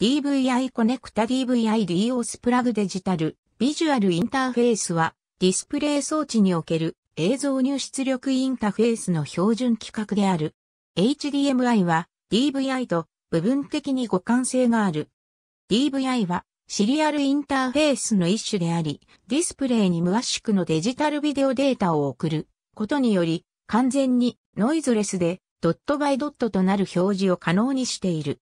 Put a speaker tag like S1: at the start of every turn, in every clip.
S1: DVI コネクタ DVI DOS プラグデジタルビジュアルインターフェースはディスプレイ装置における映像入出力インターフェースの標準規格である。HDMI は DVI と部分的に互換性がある。DVI はシリアルインターフェースの一種であり、ディスプレイに無圧縮のデジタルビデオデータを送ることにより完全にノイズレスでドットバイドットとなる表示を可能にしている。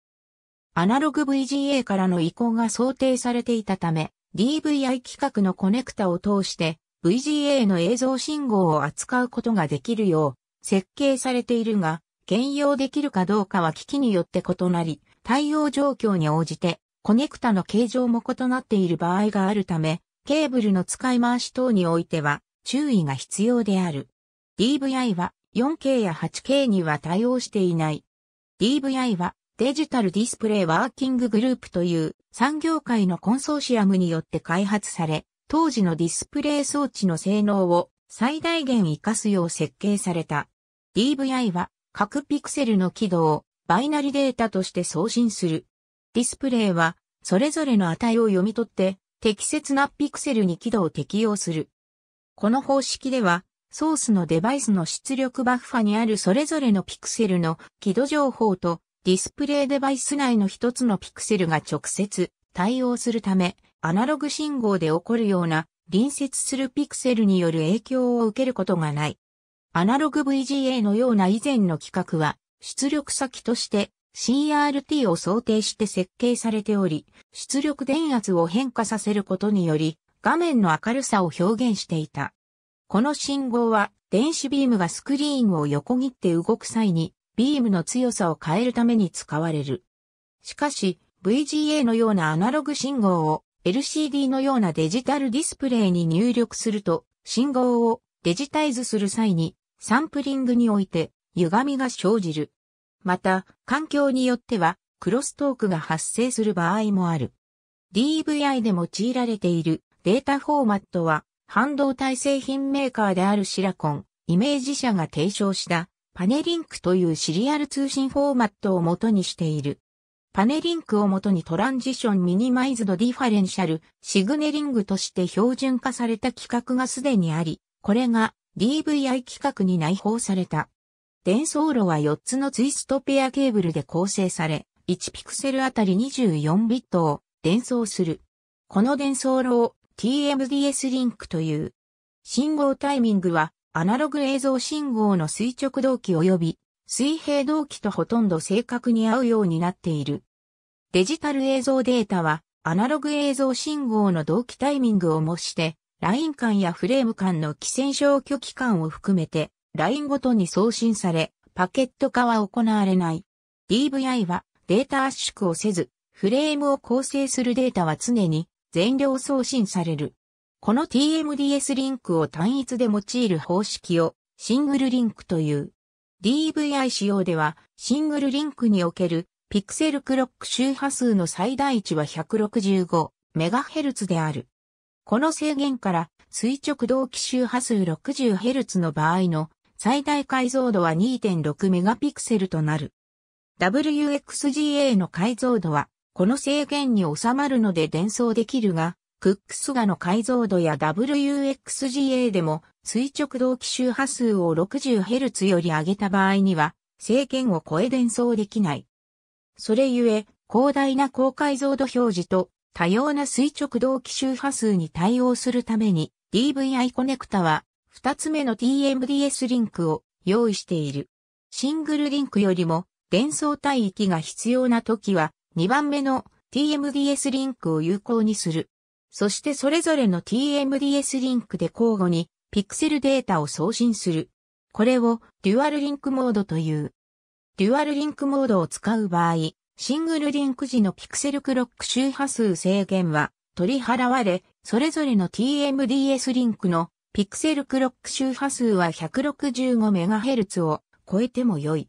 S1: アナログ VGA からの移行が想定されていたため、DVI 規格のコネクタを通して VGA の映像信号を扱うことができるよう設計されているが、兼用できるかどうかは機器によって異なり、対応状況に応じてコネクタの形状も異なっている場合があるため、ケーブルの使い回し等においては注意が必要である。DVI は 4K や 8K には対応していない。DVI はデジタルディスプレイワーキンググループという産業界のコンソーシアムによって開発され、当時のディスプレイ装置の性能を最大限活かすよう設計された。DVI は各ピクセルの軌道をバイナリデータとして送信する。ディスプレイはそれぞれの値を読み取って適切なピクセルに軌道を適用する。この方式ではソースのデバイスの出力バッファにあるそれぞれのピクセルの軌道情報とディスプレイデバイス内の一つのピクセルが直接対応するため、アナログ信号で起こるような隣接するピクセルによる影響を受けることがない。アナログ VGA のような以前の規格は、出力先として CRT を想定して設計されており、出力電圧を変化させることにより、画面の明るさを表現していた。この信号は、電子ビームがスクリーンを横切って動く際に、ビームの強さを変えるために使われる。しかし、VGA のようなアナログ信号を LCD のようなデジタルディスプレイに入力すると、信号をデジタイズする際にサンプリングにおいて歪みが生じる。また、環境によってはクロストークが発生する場合もある。DVI で用いられているデータフォーマットは半導体製品メーカーであるシラコン、イメージ社が提唱したパネリンクというシリアル通信フォーマットを元にしている。パネリンクを元にトランジションミニマイズドディファレンシャルシグネリングとして標準化された規格がすでにあり、これが DVI 規格に内包された。伝送路は4つのツイストペアケーブルで構成され、1ピクセルあたり24ビットを伝送する。この伝送路を TMDS リンクという。信号タイミングはアナログ映像信号の垂直動機及び水平動機とほとんど正確に合うようになっている。デジタル映像データは、アナログ映像信号の同期タイミングを模して、ライン間やフレーム間の既線消去期間を含めて、ラインごとに送信され、パケット化は行われない。DVI はデータ圧縮をせず、フレームを構成するデータは常に全量送信される。この TMDS リンクを単一で用いる方式をシングルリンクという。DVI 仕様ではシングルリンクにおけるピクセルクロック周波数の最大値は 165MHz である。この制限から垂直同期周波数 60Hz の場合の最大解像度は 2.6MP となる。WXGA の解像度はこの制限に収まるので伝送できるが、クックスガの解像度や WUXGA でも垂直同期周波数を 60Hz より上げた場合には、制限を超え伝送できない。それゆえ、広大な高解像度表示と多様な垂直同期周波数に対応するために DVI コネクタは2つ目の TMDS リンクを用意している。シングルリンクよりも伝送帯域が必要な時は2番目の TMDS リンクを有効にする。そしてそれぞれの TMDS リンクで交互にピクセルデータを送信する。これをデュアルリンクモードという。デュアルリンクモードを使う場合、シングルリンク時のピクセルクロック周波数制限は取り払われ、それぞれの TMDS リンクのピクセルクロック周波数は 165MHz を超えても良い。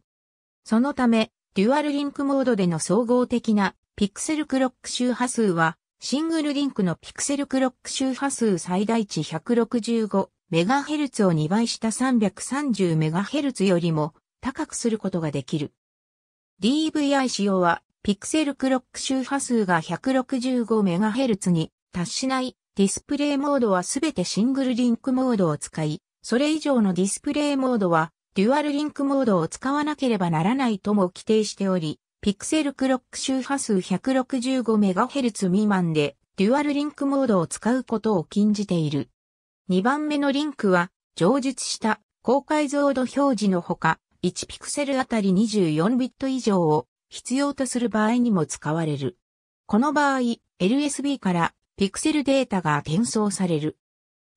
S1: そのため、デュアルリンクモードでの総合的なピクセルクロック周波数はシングルリンクのピクセルクロック周波数最大値 165MHz を2倍した 330MHz よりも高くすることができる。DVI 仕様はピクセルクロック周波数が 165MHz に達しないディスプレイモードはすべてシングルリンクモードを使い、それ以上のディスプレイモードはデュアルリンクモードを使わなければならないとも規定しており、ピクセルクロック周波数 165MHz 未満で、デュアルリンクモードを使うことを禁じている。2番目のリンクは、上述した高解像度表示のほか、1ピクセルあたり24ビット以上を必要とする場合にも使われる。この場合、LSB からピクセルデータが転送される。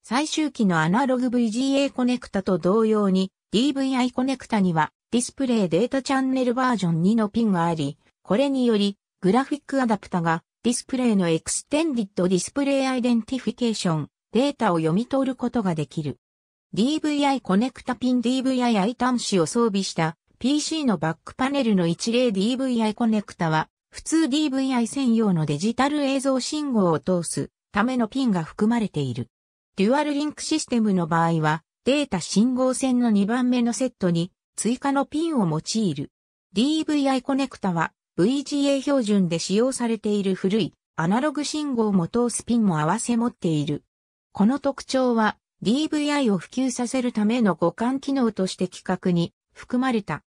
S1: 最終機のアナログ VGA コネクタと同様に DVI コネクタにはディスプレイデータチャンネルバージョン2のピンがあり、これにより、グラフィックアダプタがディスプレイのエクステンディットディスプレイアイデンティフィケーション、データを読み取ることができる。DVI コネクタピン DVI 端子を装備した PC のバックパネルの一例 DVI コネクタは、普通 DVI 専用のデジタル映像信号を通すためのピンが含まれている。デュアルリンクシステムの場合は、データ信号線の2番目のセットに追加のピンを用いる。DVI コネクタは VGA 標準で使用されている古いアナログ信号も通すピンも合わせ持っている。この特徴は DVI を普及させるための互換機能として規格に含まれた。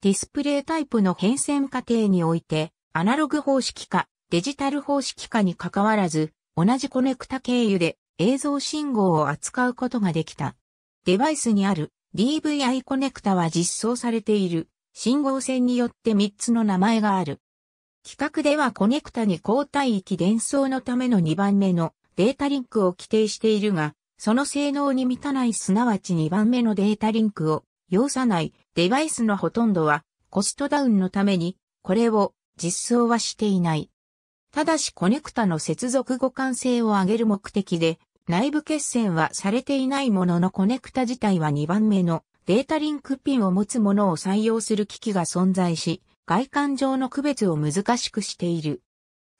S1: ディスプレイタイプの変遷過程においてアナログ方式かデジタル方式かに関わらず同じコネクタ経由で映像信号を扱うことができた。デバイスにある DVI コネクタは実装されている信号線によって3つの名前がある。企画ではコネクタに交代域伝送のための2番目のデータリンクを規定しているが、その性能に満たないすなわち2番目のデータリンクを要さないデバイスのほとんどはコストダウンのためにこれを実装はしていない。ただしコネクタの接続互換性を上げる目的で内部決線はされていないもののコネクタ自体は2番目のデータリンクピンを持つものを採用する機器が存在し、外観上の区別を難しくしている。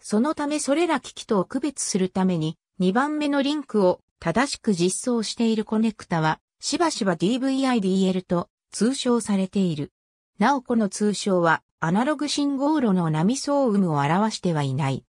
S1: そのためそれら機器と区別するために、2番目のリンクを正しく実装しているコネクタは、しばしば DVIDL と通称されている。なおこの通称は、アナログ信号炉の波相雲を表してはいない。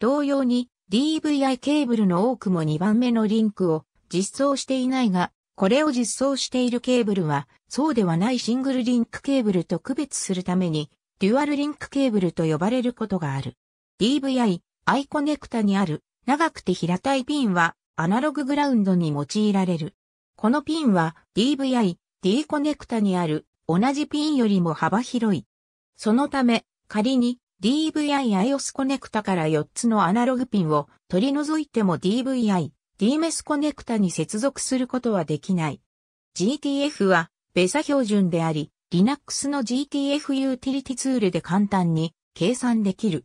S1: 同様に、DVI ケーブルの多くも2番目のリンクを実装していないが、これを実装しているケーブルは、そうではないシングルリンクケーブルと区別するために、デュアルリンクケーブルと呼ばれることがある。DVI、アイコネクタにある、長くて平たいピンは、アナロググラウンドに用いられる。このピンは、DVI、D コネクタにある、同じピンよりも幅広い。そのため、仮に DVI IOS コネクタから4つのアナログピンを取り除いても DVI d m s コネクタに接続することはできない。GTF はベサ標準であり、Linux の GTF ユーティリティツールで簡単に計算できる。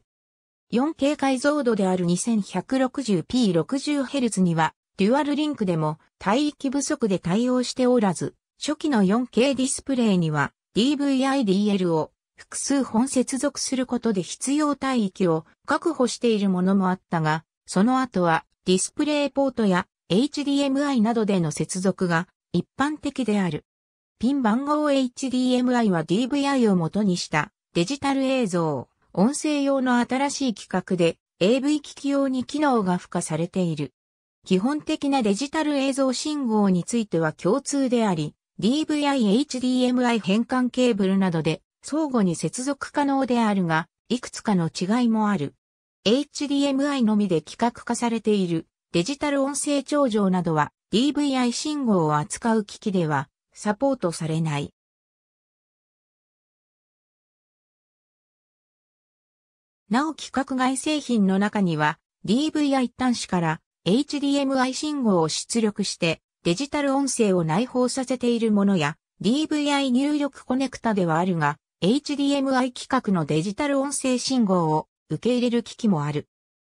S1: 4K 解像度である 2160p60Hz には、デュアルリンクでも帯域不足で対応しておらず、初期の 4K ディスプレイには DVI-DL を複数本接続することで必要帯域を確保しているものもあったが、その後はディスプレイポートや HDMI などでの接続が一般的である。ピン番号 HDMI は DVI を元にしたデジタル映像、音声用の新しい規格で AV 機器用に機能が付加されている。基本的なデジタル映像信号については共通であり、DVI HDMI 変換ケーブルなどで相互に接続可能であるが、いくつかの違いもある。HDMI のみで規格化されているデジタル音声頂上などは DVI 信号を扱う機器ではサポートされない。なお規格外製品の中には DVI 端子から HDMI 信号を出力してデジタル音声を内包させているものや DVI 入力コネクタではあるが HDMI 規格のデジタル音声信号を受け入れる機器もある。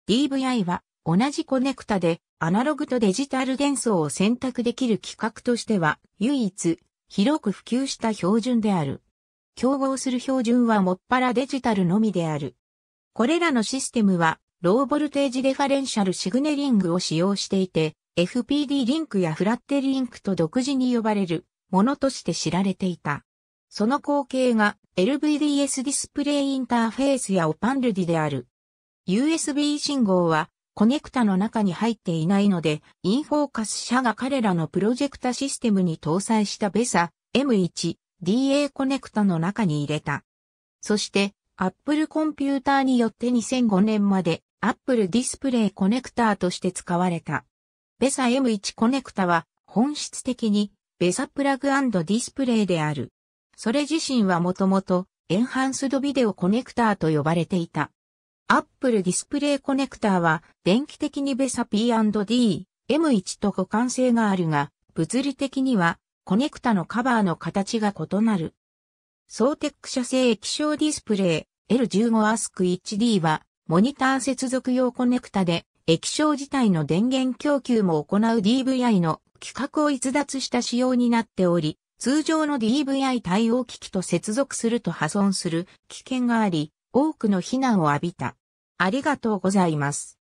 S1: DVI は同じコネクタでアナログとデジタル伝送を選択できる規格としては唯一広く普及した標準である。競合する標準はもっぱらデジタルのみである。これらのシステムはローボルテージレファレンシャルシグネリングを使用していて FPD リンクやフラッテリンクと独自に呼ばれるものとして知られていた。その光景が LVDS ディスプレイインターフェースやオパンルディである。USB 信号はコネクタの中に入っていないので、インフォーカス社が彼らのプロジェクタシステムに搭載したベサ M1 DA コネクタの中に入れた。そして、Apple コンピューターによって2005年まで Apple ディスプレイコネクターとして使われた。ベサ M1 コネクタは本質的にベサプラグディスプレイである。それ自身はもともとエンハンスドビデオコネクターと呼ばれていた。Apple ディスプレイコネクターは電気的にベサ P&D、M1 と互換性があるが、物理的にはコネクタのカバーの形が異なる。ソーテック社製液晶ディスプレイ L15 アスク 1D はモニター接続用コネクタで液晶自体の電源供給も行う DVI の規格を逸脱した仕様になっており、通常の DVI 対応機器と接続すると破損する危険があり、多くの非難を浴びた。ありがとうございます。